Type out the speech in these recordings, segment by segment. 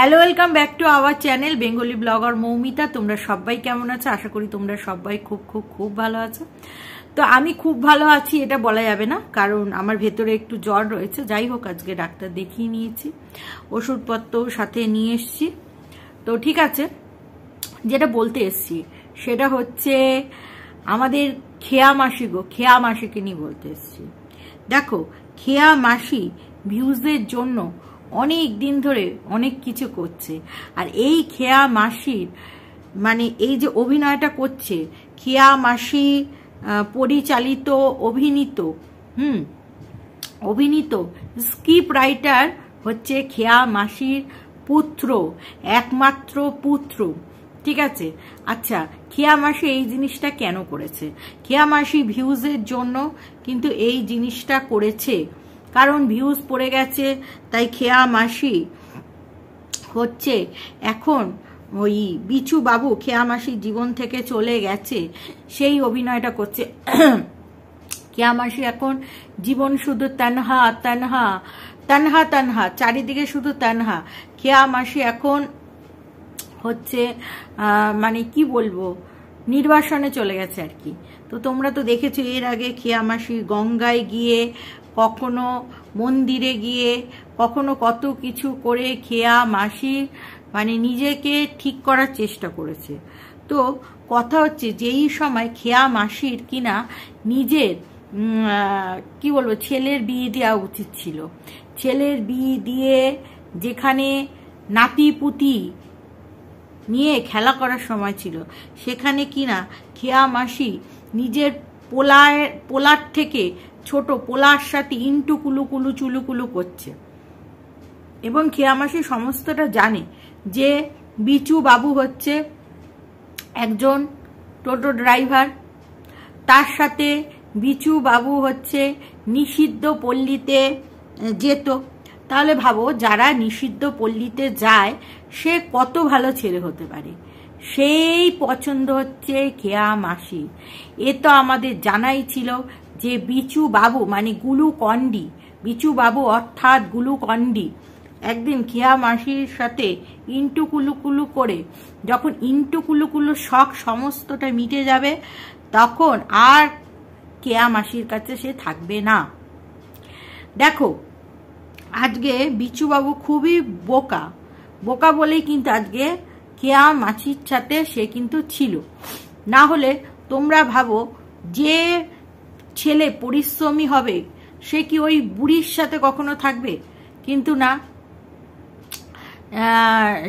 Hello welcome back to our channel Bengali blogger Moumita তোমরা সবাই কেমন আছো আশা করি তোমরা সবাই খুব খুব খুব ভালো আছো তো আমি খুব ভালো আছি এটা বলা যাবে না কারণ আমার ভেতরে একটু জ্বর রয়েছে যাই হোক আজকে ডাক্তার দেখিয়ে নিয়েছি ওষুধপত্র সাথে নিয়ে এসছি তো ঠিক আছে যেটা বলতে এসছি সেটা হচ্ছে আমাদের খেয়া মাসি গো খেয়া মাসিকে নিয়ে বলতে এসছি দেখো খেয়া মাসি ভিউজের জন্য অনেক দিন ধরে অনেক কিছু করছে আর এই খেয়া মাসির মানে এই যে অভিনয়টা করছে খেয়া মাসি পরিচালিত অভিনীত হুম অভিনীত স্ক্রিপ্ট রাইটার হচ্ছে খেয়া মাসির পুত্র একমাত্র পুত্র ঠিক আছে আচ্ছা খেয়া মাসি এই জিনিসটা কেন করেছে খেয়া মাসি ভিউজের জন্য কিন্তু এই জিনিসটা করেছে কারণ ভিউজ পড়ে গেছে তাই খেয়া মাসি হচ্ছে এখন ওই বিচু বাবু খেয়া মাসি জীবন থেকে চলে গেছে সেই অভিনয়টা করছে খেয়া মাসি এখন জীবন শুধু তানহা তানহা তানহা তানহা চারিদিকে শুধু তানহা খেয়া মাসি এখন হচ্ছে মানে কি বলবো নির্বাসনে চলে গেছে আর কি তো তোমরা তো দেখেছো এর আগে খেয়ামাসি গঙ্গায় গিয়ে কখনো মন্দিরে গিয়ে কখনো কত কিছু করে খেয়া মাসি মানে নিজেকে ঠিক করার চেষ্টা করেছে তো কথা হচ্ছে যেই সময় খেয়া মাসির কিনা নিজের কি বলবো ছেলের বিয়ে দেওয়া উচিত ছিল ছেলের বিয়ে দিয়ে যেখানে নাতি পুতি নিয়ে খেলা করার সময় ছিল সেখানে কিনা খেয়া মাসি নিজের পোলায় পোলার থেকে ছোট পোলার সাথে ইন্টু কুলু কুলু চুলু কুলু করছে এবং খেয়ামাসি সমস্তটা জানে যে বিচু বাবু হচ্ছে একজন টোটো ড্রাইভার তার সাথে বিচু বাবু হচ্ছে নিষিদ্ধ পল্লীতে যেত তাহলে ভাবো যারা নিষিদ্ধ পল্লীতে যায় সে কত ভালো ছেলে হতে পারে সেই পছন্দ হচ্ছে খেয়া মাসি এ তো আমাদের জানাই ছিল যে বিচু বাবু মানে গুলু কন্ডি বিচু বাবু অর্থাৎ গুলু কন্ডি একদিন খিয়া মাসির সাথে ইন্টু কুলুকুলু করে যখন ইন্টু কুলুকুলু শখ সমস্তটা মিটে যাবে তখন আর কেয়া মাসির কাছে সে থাকবে না দেখো আজকে বিচুবাবু খুবই বোকা বোকা বলেই কিন্তু আজকে কেয়া মাসির সাথে সে কিন্তু ছিল না হলে তোমরা ভাবো যে ছেলে পরিশ্রমী হবে সে কি ওই বুড়ির সাথে কখনো থাকবে কিন্তু না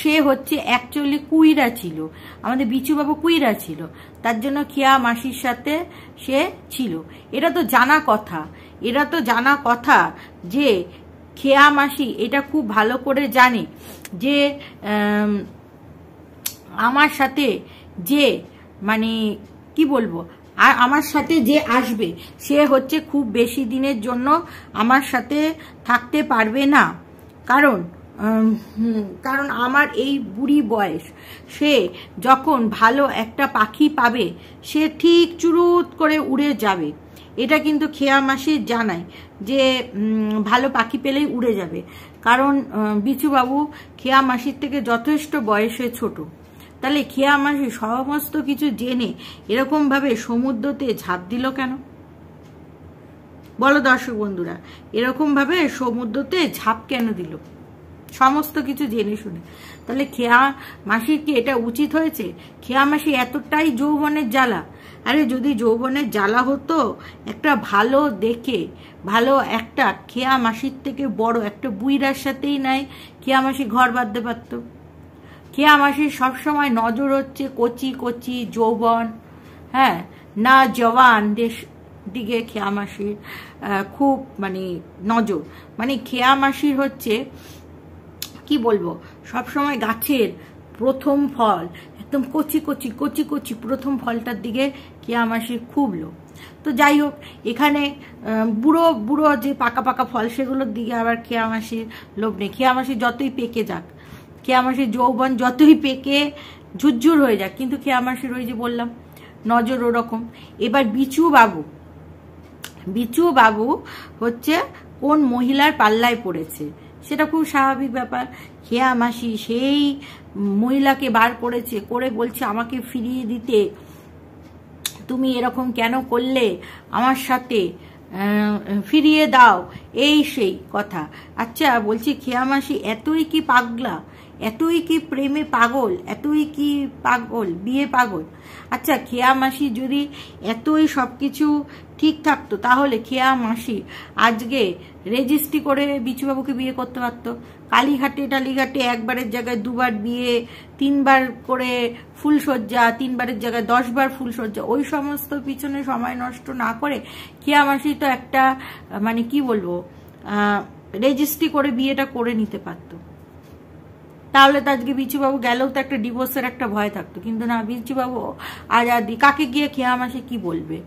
সে হচ্ছে অ্যাকচুয়ালি কুইরা ছিল আমাদের বিচুবাবু কুইরা ছিল তার জন্য খেয়া মাসির সাথে সে ছিল এটা তো জানা কথা এটা তো জানা কথা যে খেয়া মাসি এটা খুব ভালো করে জানে যে আমার সাথে যে মানে কি বলবো আর আমার সাথে যে আসবে সে হচ্ছে খুব বেশি দিনের জন্য আমার সাথে থাকতে পারবে না কারণ কারণ আমার এই বুড়ি বয়স সে যখন ভালো একটা পাখি পাবে সে ঠিক চুরুত করে উড়ে যাবে এটা কিন্তু খেয়া মাসি জানায় যে ভালো পাখি পেলেই উড়ে যাবে কারণ বিচুবাবু খেয়া মাসির থেকে যথেষ্ট বয়সে ছোটো তাহলে খেয়া মাসে সমস্ত কিছু জেনে এরকমভাবে সমুদ্রতে ঝাঁপ দিল কেন বলো দর্শক বন্ধুরা এরকমভাবে সমুদ্রতে ঝাঁপ কেন দিল সমস্ত কিছু জেনে শুনে তাহলে খেয়া মাসির কি এটা উচিত হয়েছে খেয়া মাসি এতটাই যৌবনের জ্বালা আরে যদি যৌবনের জ্বালা হতো একটা ভালো দেখে ভালো একটা খেয়া মাসির থেকে বড় একটা বুইরার সাথেই নাই খেয়া মাসি ঘর বাঁধতে পারতো কেয়া মাসির সবসময় নজর হচ্ছে কচি কচি যৌবন হ্যাঁ না দেশ দিকে খেয়া মাসির খুব মানে নজর মানে খেয়া মাসির হচ্ছে কি বলবো সবসময় গাছের প্রথম ফল একদম কচি কচি কচি কচি প্রথম ফলটার দিকে খেয়া মাসির খুব লোক তো যাই হোক এখানে বুড়ো বুড়ো যে পাকা পাকা ফল সেগুলোর দিকে আবার খেয়া মাসির লোভ নেই খেয়া মাসি যতই পেকে যাক কে আমার সেই যৌবন যতই পেকে ঝুরঝুর হয়ে যাক কিন্তু কে আমার সে ওই যে বললাম নজর ওরকম এবার বিচু বাবু বিচু বাবু হচ্ছে কোন মহিলার পাল্লায় পড়েছে সেটা খুব স্বাভাবিক ব্যাপার খেয়ামাসি মাসি সেই মহিলাকে বার করেছে করে বলছে আমাকে ফিরিয়ে দিতে তুমি এরকম কেন করলে আমার সাথে ফিরিয়ে দাও এই সেই কথা আচ্ছা বলছি খেয়া মাসি এতই কি পাগলা এতই কি প্রেমে পাগল এতই কি পাগল বিয়ে পাগল আচ্ছা খেয়া মাসি যদি এতই সব কিছু ঠিক থাকতো তাহলে খেয়া মাসি আজকে রেজিস্ট্রি করে বিচুবাবুকে বিয়ে করতে পারতো কালীঘাটে টালিঘাটে একবারের জায়গায় দুবার বিয়ে তিনবার করে ফুলসজ্জা তিনবারের জায়গায় দশবার ফুলসজ্জা ওই সমস্ত পিছনে সময় নষ্ট না করে খেয়া মাসি তো একটা মানে কি বলবো রেজিস্ট্রি করে বিয়েটা করে নিতে পারতো তাহলে তো আজকে বিচুবাবু গেলেও তো একটা ডিভোর্সের একটা ভয় থাকতো কিন্তু না বিচুবাবু আজাদি কাকে গিয়ে মাসে কি বলবে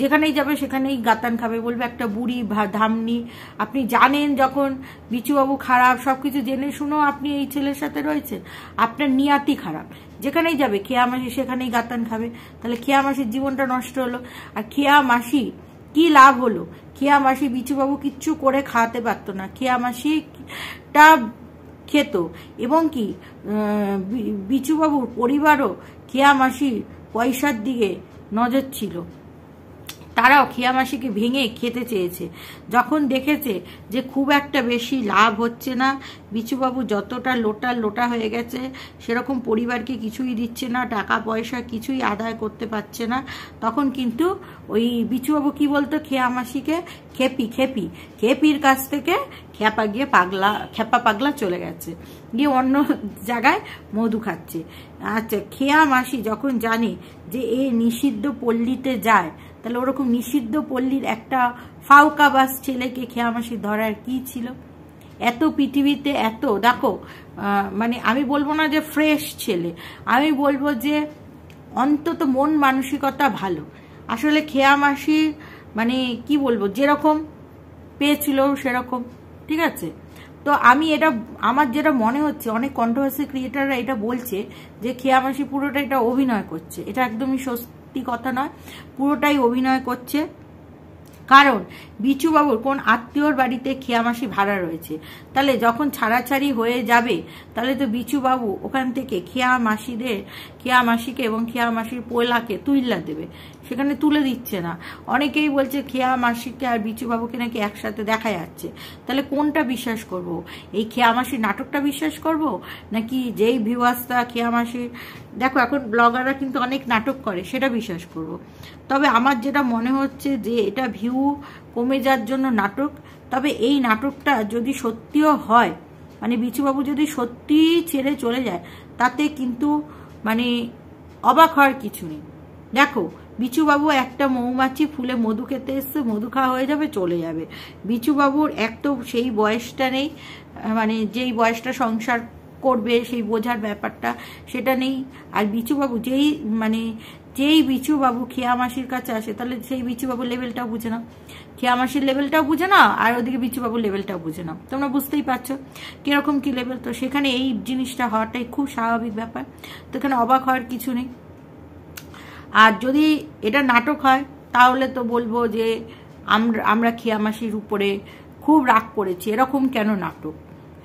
যেখানেই যাবে সেখানেই গাতান খাবে বলবে একটা বুড়ি ধামনি আপনি জানেন যখন বিচুবাবু খারাপ সব কিছু জেনে শুনেও আপনি এই ছেলের সাথে রয়েছেন আপনার নিয়াতি খারাপ যেখানেই যাবে খেয়া মাসি সেখানেই গাতান খাবে তাহলে খেয়া মাসির জীবনটা নষ্ট হলো আর খেয়া মাসি কি লাভ হলো খেয়া মাসি বিচুবাবু কিচ্ছু করে খাওয়াতে পারতো না খেয়া মাসিটা খেত এবং কি বিচুবাবুর পরিবারও খেয়ামাসির পয়সার দিকে নজর ছিল তারাও খেয়ামাসিকে ভেঙে খেতে চেয়েছে যখন দেখেছে যে খুব একটা বেশি লাভ হচ্ছে না বিচুবাবু যতটা লোটা লোটা হয়ে গেছে সেরকম পরিবারকে কিছুই দিচ্ছে না টাকা পয়সা কিছুই আদায় করতে পারছে না তখন কিন্তু ওই বিচুবাবু কি বলতো খেয়ামাসিকে খেপি খেপি খেপির কাছ থেকে খেপা গিয়ে পাগলা খেপা পাগলা চলে গেছে গিয়ে অন্য জায়গায় মধু খাচ্ছে আচ্ছা খেয়া মাসি যখন জানে যে এ নিষিদ্ধ পল্লীতে যায় তাহলে ওরকম নিষিদ্ধ পল্লীর একটা ফাউকাবাস ছেলেকে খেয়া মাসি ধরার কি ছিল এত পৃথিবীতে এত দেখো মানে আমি বলবো না যে ফ্রেশ ছেলে আমি বলবো যে অন্তত মন মানসিকতা ভালো আসলে খেয়া মাসির মানে কি বলবো যেরকম পেয়েছিল সেরকম ঠিক আছে তো আমি এটা আমার যেটা মনে হচ্ছে অনেক কন্ট্রোভার্সি ক্রিয়েটাররা এটা বলছে যে খেয়ামাসি পুরোটা এটা অভিনয় করছে এটা একদমই সত্যি কথা নয় পুরোটাই অভিনয় করছে কারণ বিচুবাবুর কোন আত্মীয়র বাড়িতে খেয়ামাসি ভাড়া রয়েছে তাহলে যখন ছাড়াছাড়ি হয়ে যাবে তাহলে তো বিচুবাবু ওখান থেকে খেয়া মাসিদের খেয়ামাসিকে মাসিকে এবং খেয়া মাসির পোলাকে তুইল্লা দেবে সেখানে তুলে দিচ্ছে না অনেকেই বলছে খেয়া মাসিকে আর বিচুবাবুকে নাকি একসাথে দেখা যাচ্ছে তাহলে কোনটা বিশ্বাস করব। এই খেয়া মাসির নাটকটা বিশ্বাস করব নাকি যেই ভিউয়ার্সটা খেয়া মাসির দেখো এখন ব্লগাররা কিন্তু অনেক নাটক করে সেটা বিশ্বাস করব। তবে আমার যেটা মনে হচ্ছে যে এটা ভিউ কমে যাওয়ার জন্য নাটক তবে এই নাটকটা যদি সত্যিও হয় মানে বিচুবাবু যদি সত্যি ছেড়ে চলে যায় তাতে কিন্তু মানে অবাক হওয়ার কিছু নেই দেখো বিচুবাবু একটা মৌমাছি ফুলে মধু খেতে এসছে মধু খাওয়া হয়ে যাবে চলে যাবে বিচুবাবুর এক তো সেই বয়সটা নেই মানে যেই বয়সটা সংসার করবে সেই বোঝার ব্যাপারটা সেটা নেই আর বিচুবাবু যেই মানে যেই বিচুবাবু খেয়ামাসির কাছে আসে তাহলে সেই বাবু লেভেলটাও বুঝে নাও খেয়ামাসির লেভেলটাও বুঝে নাও আর ওদিকে বাবু লেভেলটাও বুঝে নাও তোমরা বুঝতেই পারছো কীরকম কী লেভেল তো সেখানে এই জিনিসটা হওয়াটাই খুব স্বাভাবিক ব্যাপার তো এখানে অবাক হওয়ার কিছু নেই আর যদি এটা নাটক হয় তাহলে তো বলবো যে আমরা আমরা খেয়ামাসির উপরে খুব রাগ করেছি এরকম কেন নাটক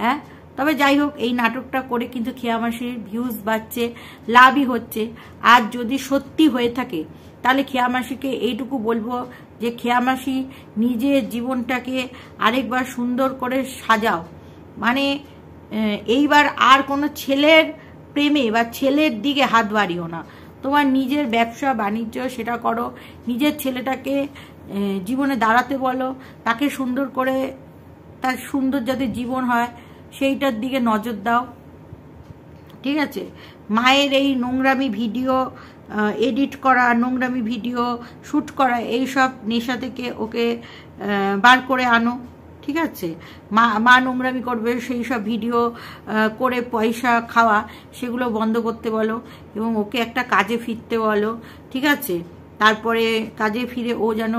হ্যাঁ তবে যাই হোক এই নাটকটা করে কিন্তু খেয়ামাসির ভিউজ বাড়ছে লাভই হচ্ছে আর যদি সত্যি হয়ে থাকে তাহলে খেয়ামাসিকে এইটুকু বলবো যে খেয়ামাসি নিজের জীবনটাকে আরেকবার সুন্দর করে সাজাও মানে এইবার আর কোনো ছেলের প্রেমে বা ছেলের দিকে হাত বাড়িও না তোমার নিজের ব্যবসা বাণিজ্য সেটা করো নিজের ছেলেটাকে জীবনে দাঁড়াতে বলো তাকে সুন্দর করে তার সুন্দর যাতে জীবন হয় সেইটার দিকে নজর দাও ঠিক আছে মায়ের এই নোংরামি ভিডিও এডিট করা নোংরামি ভিডিও শ্যুট করা এই সব নেশা থেকে ওকে বার করে আনো ঠিক আছে মা মা নোংরামি করবে সেই সব ভিডিও করে পয়সা খাওয়া সেগুলো বন্ধ করতে বলো এবং ওকে একটা কাজে ফিরতে বলো ঠিক আছে তারপরে কাজে ফিরে ও যেন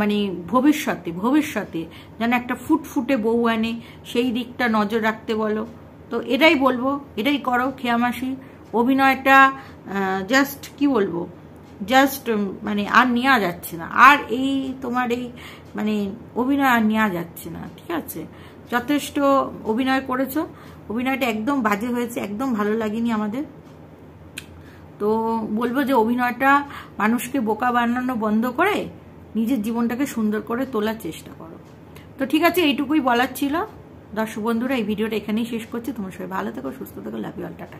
মানে ভবিষ্যতে ভবিষ্যতে যেন একটা ফুটফুটে বউ আনে সেই দিকটা নজর রাখতে বলো তো এটাই বলবো এটাই করো খেয়ামাসি অভিনয়টা জাস্ট কি বলবো জাস্ট মানে আর নেওয়া যাচ্ছে না আর এই তোমার এই মানে অভিনয় আর নেওয়া যাচ্ছে না ঠিক আছে যথেষ্ট অভিনয় করেছ অভিনয়টা একদম বাজে হয়েছে একদম ভালো লাগেনি আমাদের তো বলবো যে অভিনয়টা মানুষকে বোকা বানানো বন্ধ করে নিজের জীবনটাকে সুন্দর করে তোলার চেষ্টা করো তো ঠিক আছে এইটুকুই বলার ছিল দর্শক বন্ধুরা এই ভিডিওটা এখানেই শেষ করছি তোমার সবাই ভালো থেকো সুস্থ থেকো লাভ ইউ অল টাটা